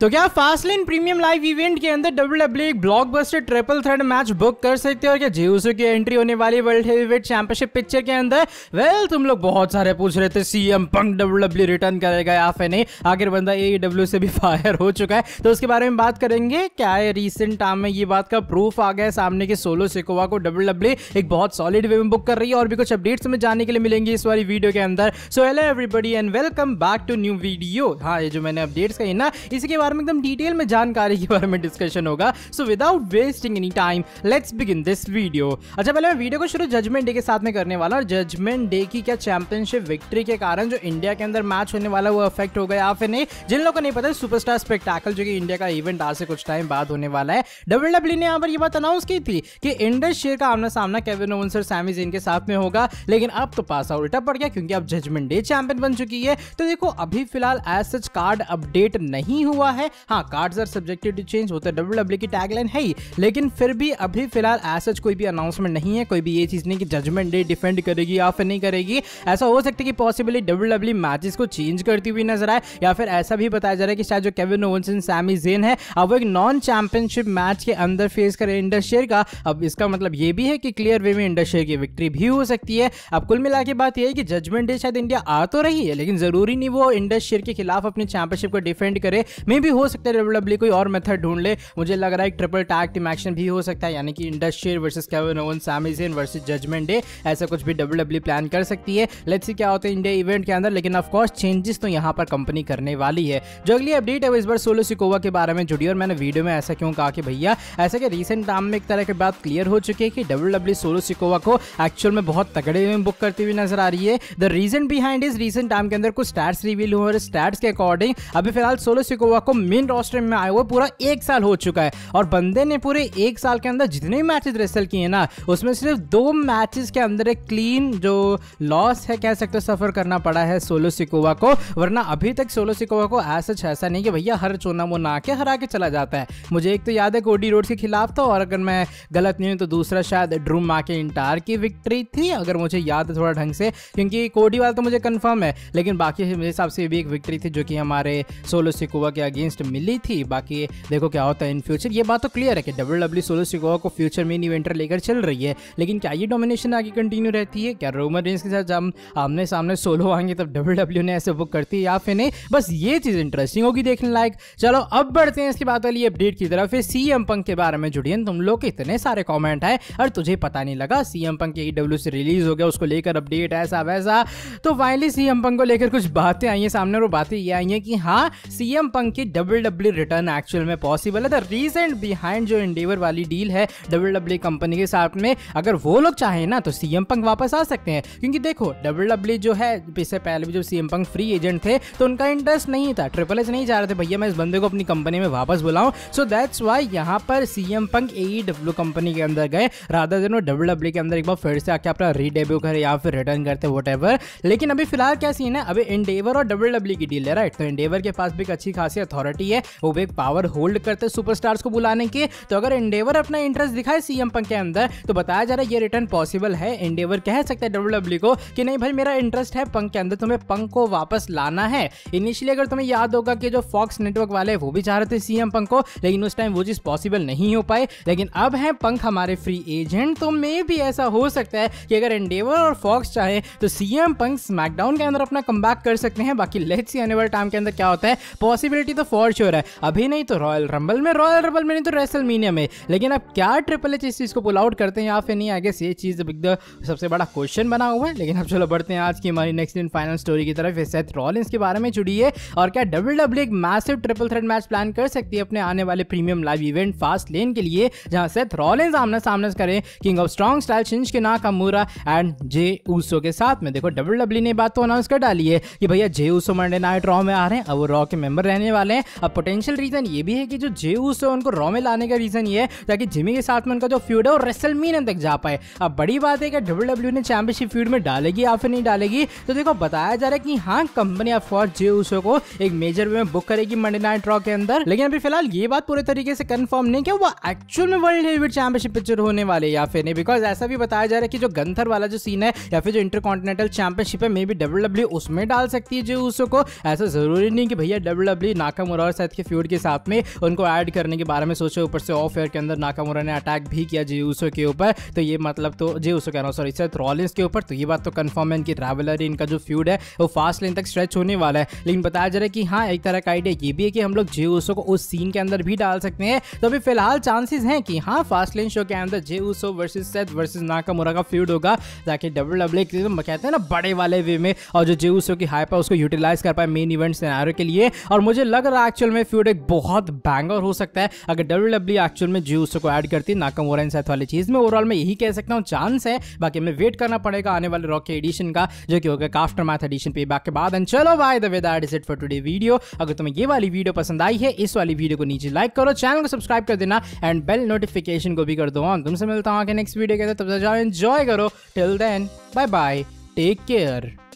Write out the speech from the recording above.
तो क्या फास्टलेन premium live event के अंदर डब्ल्यू डब्ल्यू एक buster triple threat match book कर सकते हो और क्या जेयूसो की एंट्री होने वाली वर्ल्ड हेवीवेट चैंपियनशिप पिक्चर के अंदर वेल तुम लोग बहुत सारे पूछ रहे थे CM Punk W W return करेगा या फिर नहीं आखिर बंदा ए डब्ल्यू e से भी फायर हो चुका है तो उसके बारे में बात करेंगे क्या है रिसेंट टाइम में ये बात का प्रूफ आ गया सामने के सोलो सिकोवा को डब्ल्यू डब्ल्यू एक बहुत सॉलिड वे में बुक कर रही है और भी कुछ अपडेट्स में जानने के लिए मिलेंगे इस वाली वीडियो के अंदर so hello everybody and welcome back to new video हाँ ये जो मैंने अपडेट्स कही ना इसके बाद बारे में एकदम डिटेल में जानकारी के बारे में डिस्कशन होगा so without wasting any time let's begin this video अच्छा पहले मैं वीडियो को शुरू जजमेंट डे के साथ में करने वाला और जजमेंट डे की क्या चैंपियनशिप विक्ट्री के कारण जो इंडिया के अंदर मैच होने वाला वो अफेक्ट हो गया या फिर नहीं जिन लोगों को नहीं पता सुपरस्टार स्पेक्टाकल जो कि इंडिया का इवेंट आज से कुछ टाइम बाद होने वाला है डब्ल्यू डब्ल्यू e ने यहाँ पर यह बात अनाउंस की थी कि इंडस शेयर का आमना सामना केविन ओवंस और सैमी जेन के साथ में होगा लेकिन अब तो पास आउट उल्टा पड़ गया क्योंकि अब जजमेंट डे चैंपियन बन चुकी है तो देखो अभी फिलहाल एज सच कार्ड अपडेट नहीं हुआ है हाँ cards are subjected to change वो तो डब्ल्यू डब्ल्यू की टैगलाइन है ही लेकिन फिर भी अभी फिलहाल ऐसा कोई भी अनाउंसमेंट नहीं है कोई भी ये चीज़ नहीं कि जजमेंट डे डिफेंड करेगी या फिर नहीं करेगी ऐसा हो सकता है कि पॉसिबली डब्ल्यू डब्ल्यू मैचेस को चेंज करती हुई नजर आए या फिर ऐसा भी बताया जा रहा है कि शायद जो केविन ओवनसन सैमी जेन है अब वो एक नॉन चैंपियनशिप मैच के अंदर फेस करें इंडस्ट्रियर का अब इसका मतलब ये भी है कि क्लियर वे में इंडस्ट्रियर की विक्ट्री भी हो सकती है अब कुल मिला के बात यह है कि जजमेंट डे शायद इंडिया आ तो रही है लेकिन जरूरी नहीं वो इंडस्ट्रियर के खिलाफ अपनी चैंपियनशिप को डिफेंड करे मे बी भी हो सकता है डब्ल्यू कोई और मेथड ढूंढ ले मुझे लग रहा है ट्रिपल टैग टीम एक्शन भी हो सकता है यानी कि industrial versus Kevin Owen Sami Zayn versus judgment day ऐसा कुछ भी डब्ल्यू प्लान कर सकती है लेट्स सी क्या होता है इंडिया इवेंट के अंदर लेकिन ऑफकोर्स चेंजेस तो यहाँ पर कंपनी करने वाली है जो अगली अपडेट है वो इस बार सोलो सिकोवा के बारे में जुड़ी और मैंने वीडियो में ऐसा क्यों कहा कि भैया ऐसा कि रिसेंट टाइम में एक तरह की बात क्लियर हो चुकी है कि डब्ल्यू सोलो सिकोवा को एक्चुअल में बहुत तगड़े में बुक करती हुई नजर आ रही है the reason behind is recent time के अंदर कुछ स्टैट्स रिवील हुए और स्टैट्स के अकॉर्डिंग अभी फिलहाल सोलो सिकोवा को मेन रोस्टर में आए हुए पूरा एक साल हो चुका है और बंदे ने पूरे एक साल के अंदर जितने भी मैचेस रेसल किए ना उसमें सिर्फ दो मैचेस के अंदर एक क्लीन जो लॉस है कह सकते सफ़र करना पड़ा है सोलो सिकोवा को वरना अभी तक सोलो सिकोवा को ऐसा ऐसा नहीं कि भैया हर चोना वो ना के हरा के चला जाता है मुझे एक तो याद है कोडी रोड के खिलाफ था और अगर मैं गलत नहीं हूँ तो दूसरा शायद ड्रूम मा के इंटार की विक्ट्री थी अगर मुझे याद है थोड़ा ढंग से क्योंकि कोडी वाला तो मुझे कन्फर्म है लेकिन बाकी मेरे हिसाब से भी एक विक्ट्री थी जो कि हमारे सोलो सिकोवा के अगेंस्ट अगेंस्ट तो मिली थी बाकी देखो क्या होता है इन फ्यूचर ये बात तो क्लियर है कि डब्ल्यू डब्ल्यू सोलो सिकोवा को फ्यूचर में इवेंटर लेकर चल रही है लेकिन क्या ये डोमिनेशन आगे कंटिन्यू रहती है क्या रोमन रेंस के साथ जब आमने सामने सोलो आएंगे तब डब्ल्यू डब्ल्यू e ने ऐसे बुक करती है या फिर नहीं बस ये चीज़ इंटरेस्टिंग होगी देखने लायक चलो अब बढ़ते हैं इसकी बात वाली अपडेट की तरफ फिर सी एम पंक के बारे में जुड़ी है तुम लोग के इतने सारे कॉमेंट है और तुझे पता नहीं लगा C M Punk E W से रिलीज हो गया उसको लेकर अपडेट ऐसा वैसा तो फाइनली सी एम पंक को लेकर कुछ बातें आई हैं सामने और बातें ये आई हैं कि हाँ सी एम पंक के डब्ल्यू डब्ल्यू रिटर्न एक्चुअल में पॉसिबल है द रीजन बिहाइंड जो इंडेवर वाली डील है डब्ल्यू डब्ल्यू कंपनी के साथ में अगर वो लोग चाहें ना तो सीएम पंक वापस आ सकते हैं क्योंकि देखो डब्ल्यू डब्ल्यू जो है इससे पहले भी जो सीएम पंक फ्री एजेंट थे तो उनका इंटरेस्ट नहीं था ट्रिपल एच नहीं चाह रहे थे भैया मैं इस बंदे को अपनी कंपनी में वापस बुलाऊं सो दैट्स वाई यहाँ पर CM Punk A W company के अंदर गए राधा जन डब्ल्यू डब्ल्यू के अंदर एक बार फिर से आके अपना रीडेब्यू करें या फिर रिटर्न करते वट लेकिन अभी फिलहाल क्या सीन है अभी इंडेवर और डब्ल्यू डब्ल्यू की डील है राइट तो इंडेवर के पास भी एक अच्छी खासियत अथॉरिटी है वो भी पावर होल्ड करते हैं सुपरस्टार्स को बुलाने के तो अगर इंडेवर अपना इंटरेस्ट दिखाए सीएम पंक के अंदर तो बताया जा रहा है ये रिटर्न पॉसिबल है इंडेवर कह सकते हैं डब्ल्यू e को कि नहीं भाई मेरा इंटरेस्ट है पंक के अंदर तुम्हें पंक को वापस लाना है इनिशियली अगर तुम्हें याद होगा कि जो फॉक्स नेटवर्क वाले वो भी चाह रहे थे सीएम पंक को लेकिन उस टाइम वो चीज़ पॉसिबल नहीं हो पाए लेकिन अब है पंख हमारे फ्री एजेंट तो मे भी ऐसा हो सकता है कि अगर एंडेवर और फॉक्स चाहे तो सीएम पंख स्मैकडाउन के अंदर अपना कम कर सकते हैं बाकी लेट्स सी आने वाले टाइम के अंदर क्या होता है पॉसिबिलिटी तो फॉर श्योर है अभी नहीं तो रॉयल रंबल में रॉयल रंबल में नहीं तो रेसलमीनिया में लेकिन अब क्या ट्रिपल एच इस चीज़ को पुल आउट करते हैं या फिर नहीं आगे ये चीज़ एकदम सबसे बड़ा क्वेश्चन बना हुआ है लेकिन अब चलो बढ़ते हैं आज की हमारी नेक्स्ट इन फाइनल स्टोरी की तरफ सेथ रॉलिंस के बारे में जुड़ी है और क्या डब्ल्यू डब्ल्यू e एक massive triple threat match plan कर सकती है अपने आने वाले premium live event fast lane के लिए जहां सेथ रॉलिंस आमना सामना करें king of strong style Shinsuke Nakamura and Jey Uso के साथ में देखो डब्ल्यू डब्ल्यू e ने बात तो अनाउंस कर डाली है कि भैया Jey Uso Monday night Raw में आ रहे हैं अब वो रॉ के मेंबर रहने वाले हैं अब पोटेंशियल रीजन ये भी है कि जो जे उस है उनको रॉ में लाने का रीजन ये है ताकि जिमी के साथ में उनका जो फ्यूड है वो रेसल मीन तक जा पाए अब बड़ी बात है कि डब्ल्यू e ने चैंपियनशिप फ्यूड में डालेगी या फिर नहीं डालेगी तो देखो बताया जा रहा है कि हाँ कंपनी ऑफकोर्स जे उसो को एक मेजर वे में बुक करेगी मंडे नाइट ड्रॉ के अंदर लेकिन अभी फिलहाल ये बात पूरे तरीके से कंफर्म नहीं कि वो एक्चुअल में वर्ल्ड हेवीवेट चैंपियनशिप पिक्चर होने वाले या फिर नहीं बिकॉज ऐसा भी बताया जा रहा है कि जो गंथर वाला जो सीन है या फिर जो इंटरकॉन्टिनेंटल चैंपियनशिप है मे बी डब्ल्यू उसमें डाल सकती है जे को ऐसा जरूरी नहीं कि भैया डब्ल्यू डब्ल्यू e नाकाम नाकामोरा और सैद के फ्यूड के साथ में उनको ऐड करने के बारे में सोचे ऊपर से ऑफ एयर के अंदर नाकामोरा ने अटैक भी किया जे के ऊपर तो ये मतलब तो जे कह रहा हूँ सॉरी सैद रॉलिंस के ऊपर तो ये बात तो कन्फर्म है इनकी ट्रैवलर इनका जो फ्यूड है वो फास्ट लेन तक स्ट्रेच होने वाला है लेकिन बताया जा रहा है कि हाँ एक तरह का आइडिया ये भी है कि हम लोग जे को उस सीन के अंदर भी डाल सकते हैं तो अभी फिलहाल चांसेस हैं कि हाँ फास्ट लेन शो के अंदर Jey Uso versus Seth versus Nakamura का फ्यूड होगा ताकि डब्ल्यू डब्ल्यू एक एकदम कहते हैं ना बड़े वाले वे में और जो जे उसो की हाइप है उसको यूटिलाइज कर पाए मेन इवेंट सिनारो के लिए और मुझे लग रहा वाला एक्चुअल में फ्यूड एक बहुत बैंगर हो सकता है अगर डब्ल्यू डब्ल्यू एक्चुअल में जी उसको ऐड करती है नाकम वोरेन साथ वाली चीज़ में ओवरऑल मैं यही कह सकता हूँ चांस है बाकी हमें वेट करना पड़ेगा आने वाले रॉक के एडिशन का जो कि होगा काफ्टर मैथ एडिशन पे बैक के बाद एंड चलो by the way that is it for today video अगर तुम्हें ये वाली वीडियो पसंद आई है इस वाली वीडियो को नीचे लाइक करो चैनल को सब्सक्राइब कर देना एंड बेल नोटिफिकेशन को भी कर दो ऑन हाँ, तुमसे मिलता हूँ आगे नेक्स्ट वीडियो के तब तक जाओ एंजॉय करो till then bye bye take care